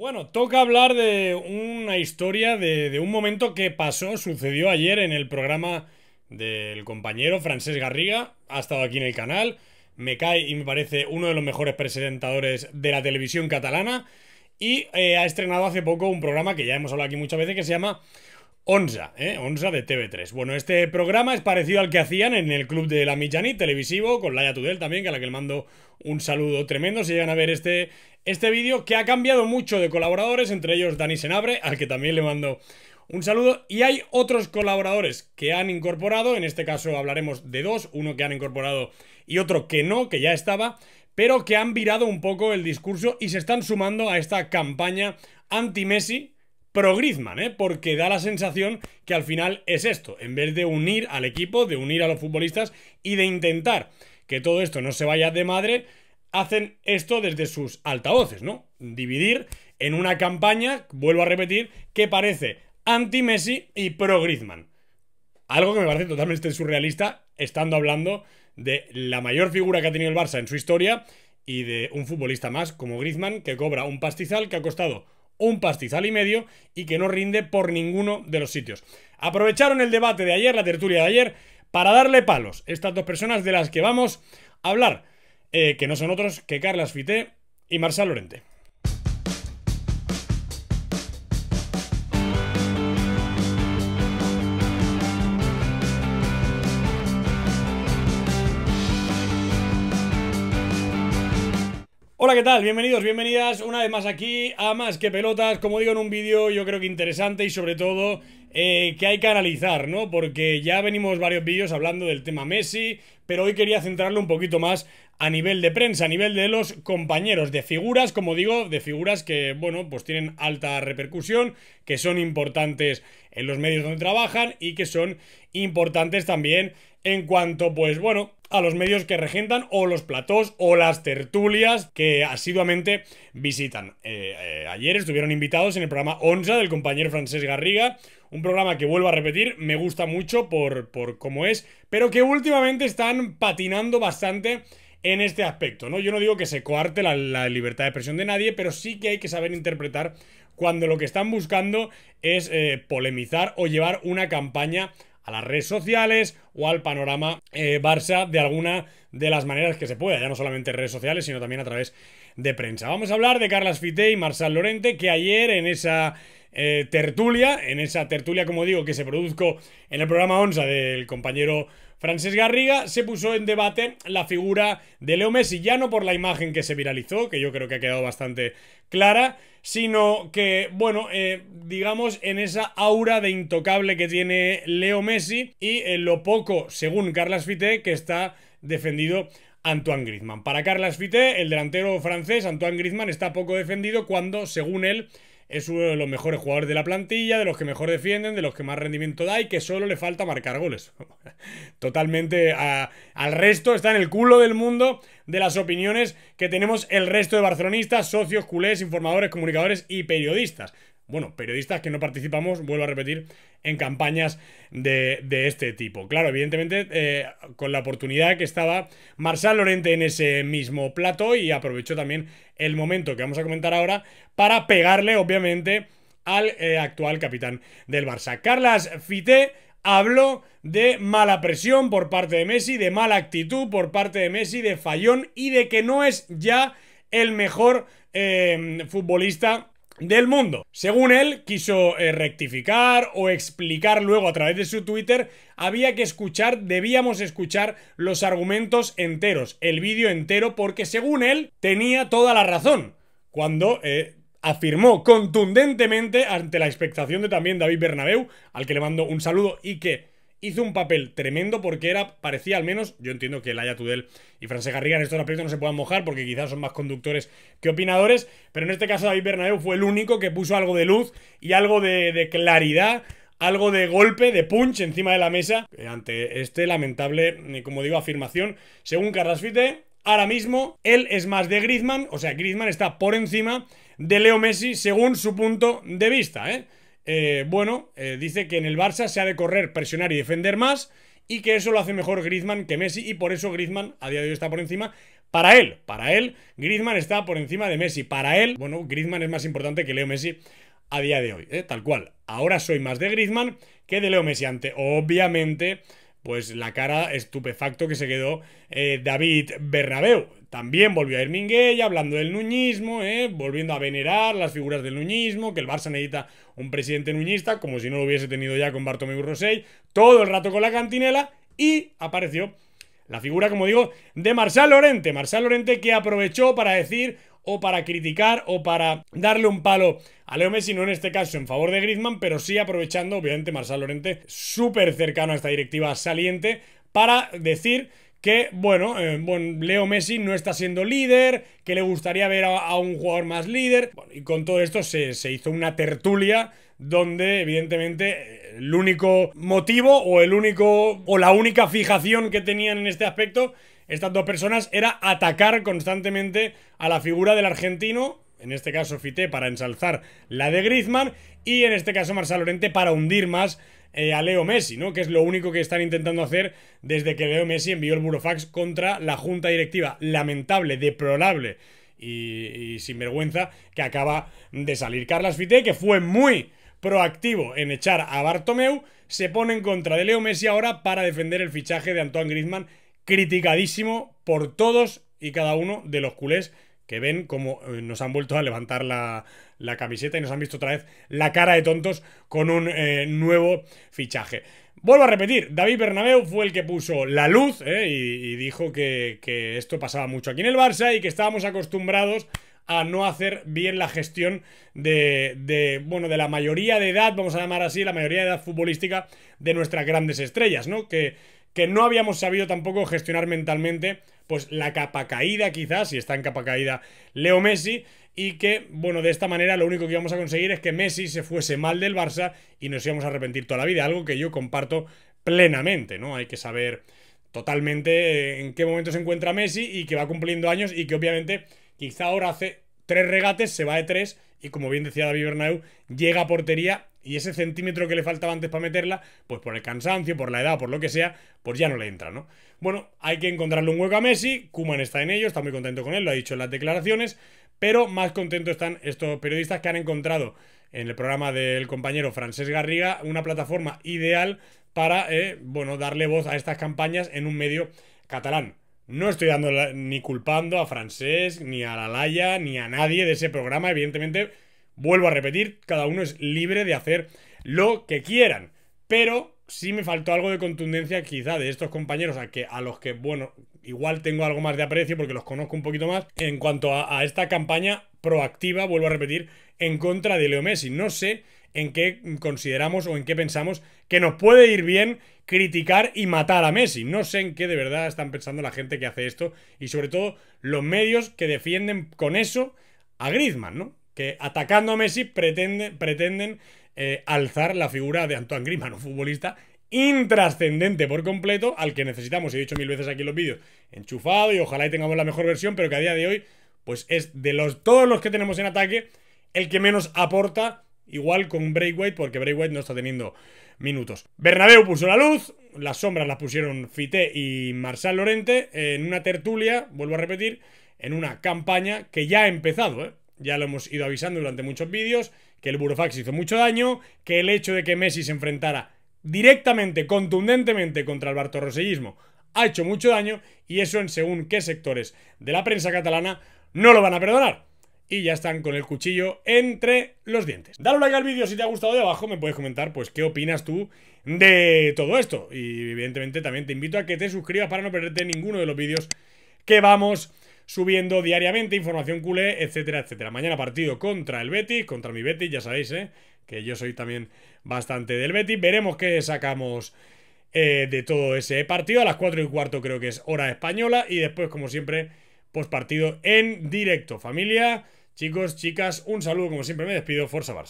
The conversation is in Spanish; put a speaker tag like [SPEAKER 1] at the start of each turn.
[SPEAKER 1] Bueno, toca hablar de una historia, de, un momento que pasó, sucedió ayer en el programa del compañero Francés Garriga, ha estado aquí en el canal, me cae y me parece uno de los mejores presentadores de la televisión catalana y eh, ha estrenado hace poco un programa que ya hemos hablado aquí muchas veces que se llama Onza, ¿eh? Onza de TV3. Bueno, este programa es parecido al que hacían en el club de la Mijani televisivo, con Laia Tudel también, que a la que le mando un saludo tremendo si llegan a ver este, este vídeo, que ha cambiado mucho de colaboradores, entre ellos Dani Senabre, al que también le mando un saludo. Y hay otros colaboradores que han incorporado, en este caso hablaremos de dos, uno que han incorporado y otro que no, que ya estaba, pero que han virado un poco el discurso y se están sumando a esta campaña anti-Messi, pro Griezmann, ¿eh? porque da la sensación que al final es esto, en vez de unir al equipo, de unir a los futbolistas y de intentar que todo esto no se vaya de madre, hacen esto desde sus altavoces, ¿no? Dividir en una campaña, vuelvo a repetir, que parece anti-Messi y pro-Griezmann. Algo que me parece totalmente surrealista, estando hablando de la mayor figura que ha tenido el Barça en su historia y de un futbolista más como Griezmann, que cobra un pastizal que ha costado un pastizal y medio y que no rinde por ninguno de los sitios. Aprovecharon el debate de ayer, la tertulia de ayer, para darle palos. Estas dos personas de las que vamos a hablar, eh, que no son otros que Carlas Fité y Marcial Lorente. ¿qué tal? Bienvenidos, bienvenidas una vez más aquí a Más que Pelotas. Como digo en un vídeo, yo creo que interesante y sobre todo eh, que hay que analizar, ¿no? Porque ya venimos varios vídeos hablando del tema Messi, pero hoy quería centrarlo un poquito más a nivel de prensa, a nivel de los compañeros, de figuras, como digo, de figuras que, bueno, pues tienen alta repercusión, que son importantes en los medios donde trabajan y que son importantes también en cuanto, pues bueno, a los medios que regentan o los platós o las tertulias que asiduamente visitan. Eh, eh, ayer estuvieron invitados en el programa ONSA del compañero Francés Garriga, un programa que vuelvo a repetir, me gusta mucho por, por cómo es, pero que últimamente están patinando bastante en este aspecto, ¿no? Yo no digo que se coarte la, libertad de expresión de nadie, pero sí que hay que saber interpretar cuando lo que están buscando es eh, polemizar o llevar una campaña a las redes sociales o al panorama eh, Barça de alguna de las maneras que se pueda, ya no solamente redes sociales, sino también a través de prensa. Vamos a hablar de Carlas Fite y Marsal Lorente, que ayer en esa eh, tertulia, en esa tertulia, como digo, que se produjo en el programa ONSA del compañero Francesc Garriga se puso en debate la figura de Leo Messi, ya no por la imagen que se viralizó, que yo creo que ha quedado bastante clara, sino que, bueno, eh, digamos, en esa aura de intocable que tiene Leo Messi y en eh, lo poco, según Carlas Fité, que está defendido Antoine Griezmann. Para Carlas Fité, el delantero francés, Antoine Griezmann está poco defendido cuando, según él, es uno de los mejores jugadores de la plantilla, de los que mejor defienden, de los que más rendimiento da y que solo le falta marcar goles. Totalmente al resto está en el culo del mundo de las opiniones que tenemos el resto de barcelonistas, socios, culés, informadores, comunicadores y periodistas bueno, periodistas que no participamos, vuelvo a repetir, en campañas de, este tipo. Claro, evidentemente, eh, con la oportunidad que estaba Marsal Lorente en ese mismo plato y aprovechó también el momento que vamos a comentar ahora para pegarle, obviamente, al eh, actual capitán del Barça. Carlas Fité habló de mala presión por parte de Messi, de mala actitud por parte de Messi, de fallón y de que no es ya el mejor eh, futbolista del mundo. Según él, quiso eh, rectificar o explicar luego a través de su Twitter, había que escuchar, debíamos escuchar los argumentos enteros, el vídeo entero, porque según él tenía toda la razón. Cuando eh, afirmó contundentemente ante la expectación de también David Bernabeu, al que le mando un saludo y que hizo un papel tremendo porque era, parecía al menos, yo entiendo que Laia Tudel y Francesc Garriga en estos aspectos no se puedan mojar porque quizás son más conductores que opinadores, pero en este caso David Bernabeu fue el único que puso algo de luz y algo de, claridad algo de golpe, de punch encima de la mesa eh, ante este lamentable, eh, como digo, afirmación. Según Carrasfite, ahora mismo él es más de Griezmann, o sea, Griezmann está por encima de Leo Messi según su punto de vista, ¿eh? Eh, bueno, eh, dice que en el Barça se ha de correr, presionar y defender más y que eso lo hace mejor Griezmann que Messi y por eso Griezmann a día de hoy está por encima. Para él, para él, Griezmann está por encima de Messi. Para él, bueno, Griezmann es más importante que Leo Messi a día de hoy, ¿eh? tal cual. Ahora soy más de Griezmann que de Leo Messi, ante obviamente pues la cara estupefacto que se quedó eh, David Bernabeu. También volvió a Herminguella hablando del nuñismo, eh, volviendo a venerar las figuras del nuñismo, que el Barça necesita un presidente nuñista, como si no lo hubiese tenido ya con Bartomeu Rosell, todo el rato con la cantinela y apareció la figura, como digo, de Marcial Lorente. Marcial Lorente que aprovechó para decir, o para criticar o para darle un palo a Leo Messi, no en este caso en favor de Griezmann, pero sí aprovechando, obviamente, Marsal Lorente, súper cercano a esta directiva saliente, para decir que, bueno, eh, bueno, Leo Messi no está siendo líder, que le gustaría ver a, un jugador más líder. y con todo esto se, se hizo una tertulia donde evidentemente el único motivo o el único o la única fijación que tenían en este aspecto estas dos personas era atacar constantemente a la figura del argentino, en este caso Fité para ensalzar la de Griezmann y en este caso Marcelo Lorente para hundir más eh, a Leo Messi, ¿no? Que es lo único que están intentando hacer desde que Leo Messi envió el burofax contra la junta directiva lamentable, deplorable y, sin vergüenza que acaba de salir. Carlos Fité, que fue muy proactivo en echar a Bartomeu, se pone en contra de Leo Messi ahora para defender el fichaje de Antoine Griezmann criticadísimo por todos y cada uno de los culés que ven como eh, nos han vuelto a levantar la, camiseta y nos han visto otra vez la cara de tontos con un eh, nuevo fichaje. Vuelvo a repetir, David Bernabeu fue el que puso la luz eh, y, dijo que, esto pasaba mucho aquí en el Barça y que estábamos acostumbrados a no hacer bien la gestión de, de, bueno, de la mayoría de edad, vamos a llamar así, la mayoría de edad futbolística de nuestras grandes estrellas, ¿no? Que que no habíamos sabido tampoco gestionar mentalmente, pues la capa caída quizás, si está en capa caída Leo Messi, y que, bueno, de esta manera lo único que íbamos a conseguir es que Messi se fuese mal del Barça y nos íbamos a arrepentir toda la vida, algo que yo comparto plenamente, ¿no? Hay que saber totalmente eh, en qué momento se encuentra Messi y que va cumpliendo años y que obviamente quizá ahora hace tres regates, se va de tres y como bien decía David Bernau, llega a portería y ese centímetro que le faltaba antes para meterla, pues por el cansancio, por la edad, por lo que sea, pues ya no le entra, ¿no? Bueno, hay que encontrarle un hueco a Messi, Kuman está en ello, está muy contento con él, lo ha dicho en las declaraciones, pero más contentos están estos periodistas que han encontrado en el programa del compañero Francesc Garriga una plataforma ideal para, eh, bueno, darle voz a estas campañas en un medio catalán. No estoy dando ni culpando a Francés, ni a la Laia, ni a nadie de ese programa. Evidentemente, vuelvo a repetir, cada uno es libre de hacer lo que quieran. Pero sí me faltó algo de contundencia quizá de estos compañeros a, que, a los que, bueno, igual tengo algo más de aprecio porque los conozco un poquito más. En cuanto a, a esta campaña proactiva, vuelvo a repetir, en contra de Leo Messi. No sé en qué consideramos o en qué pensamos que nos puede ir bien criticar y matar a Messi. No sé en qué de verdad están pensando la gente que hace esto y sobre todo los medios que defienden con eso a Griezmann, ¿no? Que atacando a Messi pretenden eh, alzar la figura de Antoine Griezmann, un futbolista intrascendente por completo al que necesitamos, he dicho mil veces aquí en los vídeos, enchufado y ojalá y tengamos la mejor versión, pero que a día de hoy pues es de los todos los que tenemos en ataque el que menos aporta Igual con Braithwaite, porque Braithwaite no está teniendo minutos. Bernabeu puso la luz, las sombras las pusieron Fité y Marsal Lorente en una tertulia, vuelvo a repetir, en una campaña que ya ha empezado, ¿eh? ya lo hemos ido avisando durante muchos vídeos, que el Burofax hizo mucho daño, que el hecho de que Messi se enfrentara directamente, contundentemente contra el bartorrosellismo ha hecho mucho daño y eso en según qué sectores de la prensa catalana no lo van a perdonar y ya están con el cuchillo entre los dientes. Dale like al vídeo si te ha gustado de abajo, me puedes comentar pues qué opinas tú de todo esto. Y evidentemente también te invito a que te suscribas para no perderte ninguno de los vídeos que vamos subiendo diariamente, información culé, etcétera, etcétera. Mañana partido contra el Betis, contra mi Betis, ya sabéis, ¿eh? que yo soy también bastante del Betis. Veremos qué sacamos eh, de todo ese partido. A las 4 y cuarto creo que es hora española y después, como siempre, pues partido en directo. Familia... Chicos, chicas, un saludo, como siempre me despido, Forza Barça.